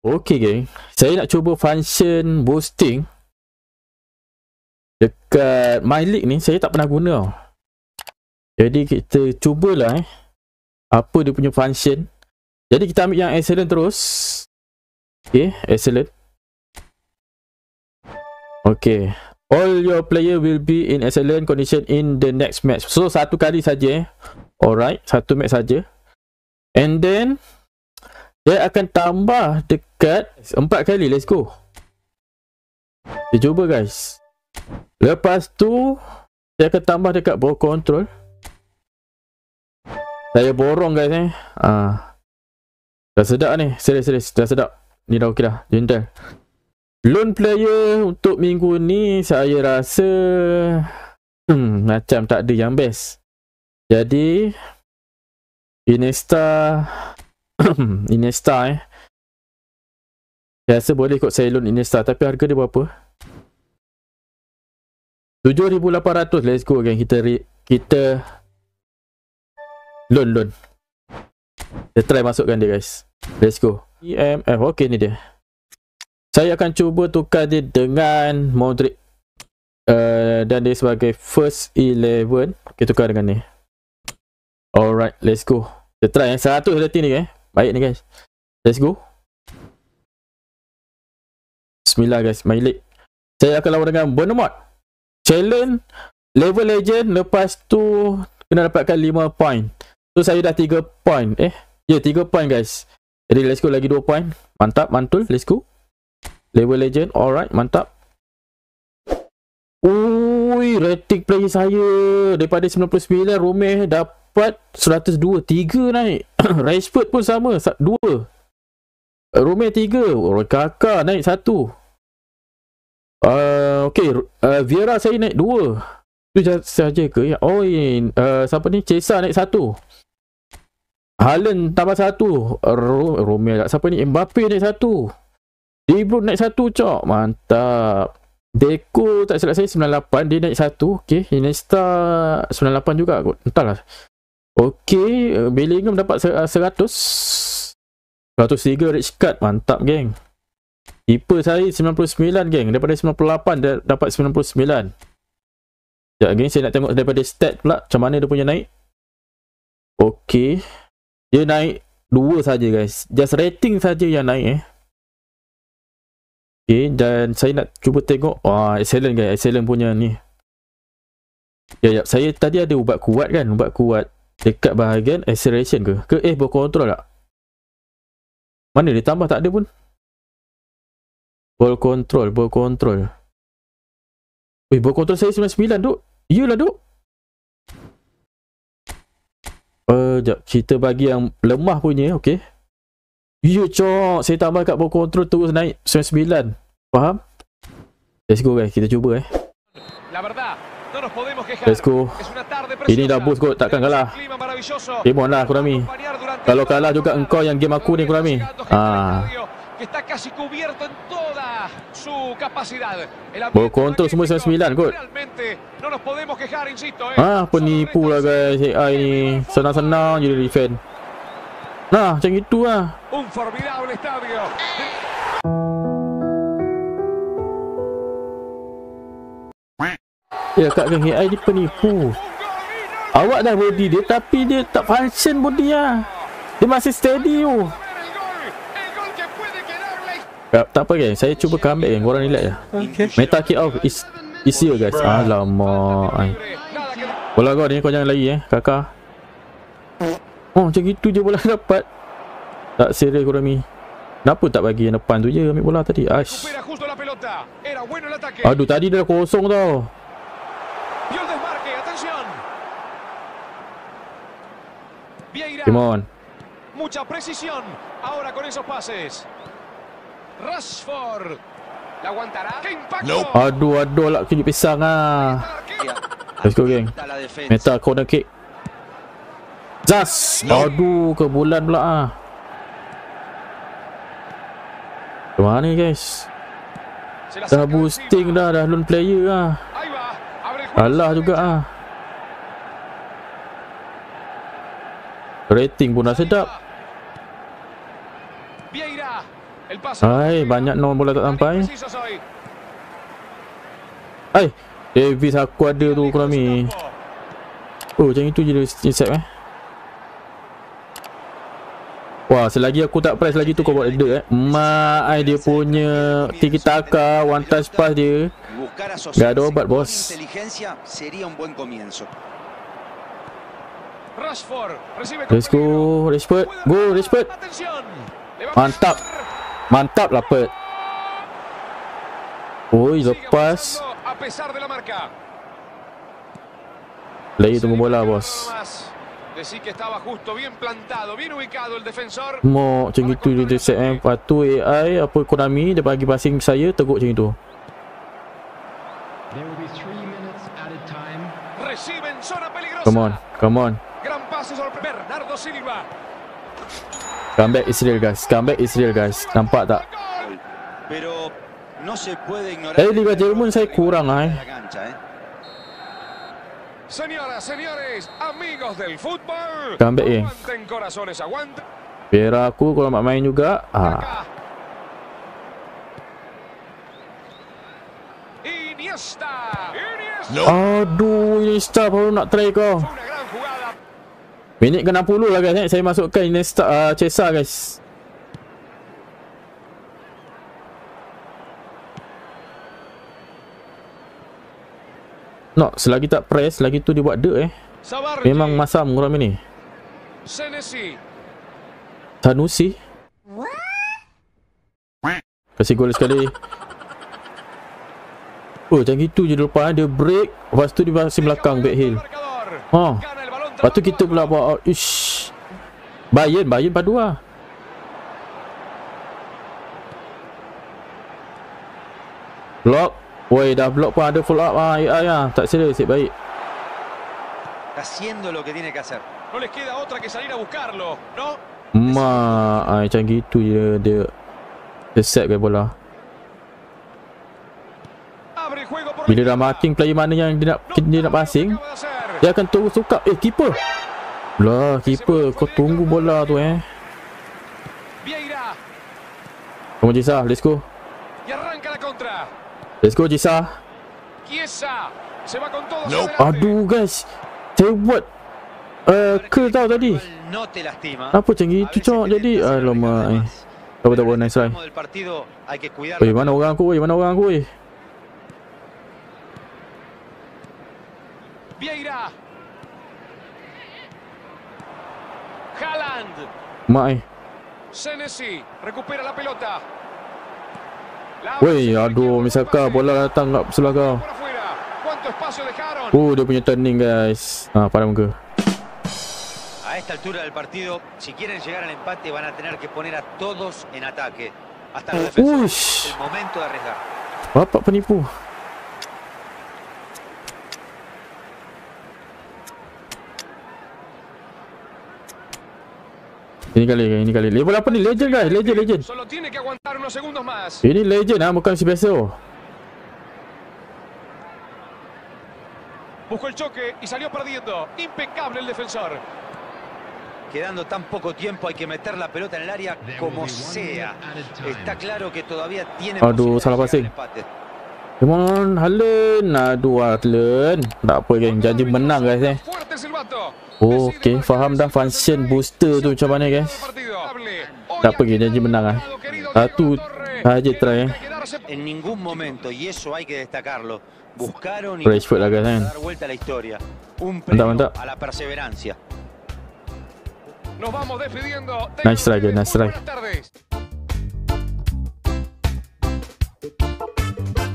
Okey, geng Saya nak cuba function boosting Dekat my league ni Saya tak pernah guna Jadi kita cubalah eh Apa dia punya function Jadi kita ambil yang excellent terus Okay excellent Okey. All your player will be in excellent condition in the next match. So satu kali saja eh. Alright, satu match saja. And then dia akan tambah dekat Cut Empat kali let's go Kita cuba guys Lepas tu Saya akan tambah dekat bawah control Saya borong guys eh ha. Dah sedap ni Serius serius dah sedap Ni dah okey dah Jintel Loan player untuk minggu ni Saya rasa hmm, Macam tak ada yang best Jadi Inesta Inesta eh Biasa boleh ikut saya loan Insta tapi harga dia berapa? 7800 let's go again kita re- kita loan loan. Kita try masukkan dia guys. Let's go. EMF okey ni dia. Saya akan cuba tukar dia dengan Modric uh, eh, dan dia sebagai first eleven. Kita tukar dengan ni. Alright, let's go. Kita try yang 100 rating ni eh. Baik ni guys. Let's go. 9 guys My league Saya akan lawan dengan Bonomot Challenge Level legend Lepas tu Kena dapatkan 5 point So saya dah 3 point Eh Ya yeah, 3 point guys Jadi let's go lagi 2 point Mantap mantul Let's go Level legend Alright mantap Ui Rating play saya Daripada 99 Romeh dapat 102 3 naik Rashford pun sama 2 Romeh 3 Kakak naik satu. Uh, okay, uh, Viera saya naik dua. Itu saja ke? Ya. Oh, Uh, siapa ni? Cesar naik satu. Halen tambah satu. Uh, Romeo tak. Siapa ni? Mbappe naik satu. Ibu naik satu, cok. Mantap. Deco tak silap saya 98. Dia naik satu. Okay. Iniesta 98 juga kot. Entahlah. Okay. Uh, Bellingham dapat 100. 103 uh, rich card. Mantap, geng. Tipe saya 99 geng Daripada 98 dia dapat 99 Sekejap geng saya nak tengok daripada stat pula Macam mana dia punya naik Okay Dia naik 2 saja guys Just rating saja yang naik eh Okay dan saya nak cuba tengok Wah excellent guys Excellent punya ni Ya, ya. Saya tadi ada ubat kuat kan Ubat kuat Dekat bahagian acceleration ke Ke eh kontrol tak Mana dia tambah tak ada pun Ball control, ball control. Wih ball control saya 99, duk. Yelah, duk. Sekejap, eh, uh, kita bagi yang lemah punya, okey. Ye, ya, cok. Saya tambah kat ball control terus naik 99. Faham? Let's go, guys. Kita cuba, eh. Let's go. Ini dah boost kot. Takkan kalah. Demon lah, Kurami. Kalau kalah juga engkau yang game aku ni, Kurami. Haa. Ah que está casi cubierto en toda su capacidad. El ambiente oh, control semua 99 kot. Realmente no nos podemos quejar, insisto, eh. Ah, penipu lah guys. AI ni senang-senang jadi defend. Nah, macam itu lah. Un formidable estadio. Ya, kak geng AI ni penipu. Awak dah body dia tapi dia tak function body lah. Dia masih steady Oh tak apa geng saya cuba come back geng korang relax je meta kick off is is you guys alamak ay. bola kau ni kau jangan lagi eh kakak oh macam gitu je bola dapat tak serius kau ni kenapa tak bagi yang depan tu je ambil bola tadi ash aduh tadi dah kosong tau Come on. Mucha precisión ahora con esos pases. Rashford. La aguantará. ¡Qué impacto! Nope. Aduh, aduh lah. Kejut pisang lah. Let's go, geng. Lah, Meta corner kick. Zaz. Nope. Aduh, ke bulan pula ah. Ke mana ni, guys? Dah boosting dah. Dah lone player lah. Alah juga ah. Rating pun dah sedap. Hai, banyak nombor bola tak sampai. Hai, Davis aku ada tu Konami. Oh, macam itu je dia set eh. Wah, selagi aku tak press lagi tu kau buat dia. eh. Mak dia punya tiki taka, one touch pass dia. Dia ada obat bos. Rashford, Let's go, Rashford. Go, Rashford. Mantap. Mantap lah Pert Oi lepas A Lagi tunggu bola bos Decí que estaba justo bien plantado, bien ubicado Mo, macam gitu dia CM patu AI apa Konami dia bagi passing saya teguk macam itu. Come on, come on. Come back Israel guys. Come back Israel guys. Nampak tak? Pero no se puede Tadi Liga Jerman saya kurang ah. Señoras, señores, amigos del fútbol. Come back eh. Biar aku kalau nak main juga. Ah. Iniesta. Aduh, Iniesta baru nak try kau. Minit ke 60 lah guys eh. Saya masukkan Iniesta uh, ah, Cesa guys No, selagi tak press Lagi tu dia buat dek eh Memang masam orang ini. Sanusi Kasih gol sekali Oh, macam itu je dia Dia break Lepas tu dia masih belakang Back heel Haa oh. Lepas tu kita pula buat out. Ish. Bayern, Bayern padu lah. Block. Woi, dah block pun ada follow up ah. Ya, ya, tak serius, sikit baik. Haciendo lo que tiene que hacer. No les queda otra que salir a buscarlo, ¿no? Ma, ay, macam gitu je dia. Dia set ke bola. Bila dah marking player mana yang dia nak dia nak passing, dia akan terus sukap Eh keeper Lah keeper Kau tunggu bola tu eh Come on Jisa Let's go Let's go Jisa nope. Aduh guys Saya buat Uh, eh, ke tau tadi Apa macam gitu cok jadi Alamak Tak eh. apa tak apa nice try Oi mana orang aku oi mana orang aku oi Vieira. Haaland. Mai. Senesi recupera la pelota. Wei, aduh, misalkan bola datang kat sebelah kau. Uh, dia punya turning guys. Ah, pada muka. A esta altura del partido, si quieren llegar al empate van a tener que poner a todos en ataque. Hasta la defensa. Ush. El momento de arriesgar. Bapak penipu. Ini Solo tiene que aguantar unos segundos más. ah, Buscó el choque y salió perdiendo. Impecable el defensor. Quedando tan poco tiempo hay que meter la pelota en el área como sea. Está claro que todavía tiene Okey, faham dah function booster tu macam mana guys. Tak pergi kita jadi menang lah. Satu ah, sahaja try eh. En ningún momento, y eso hay que destacarlo. Buscaron y Rashford lah guys kan. Un mantap, A la perseverancia. Nos vamos despidiendo. Nice try, Nice try.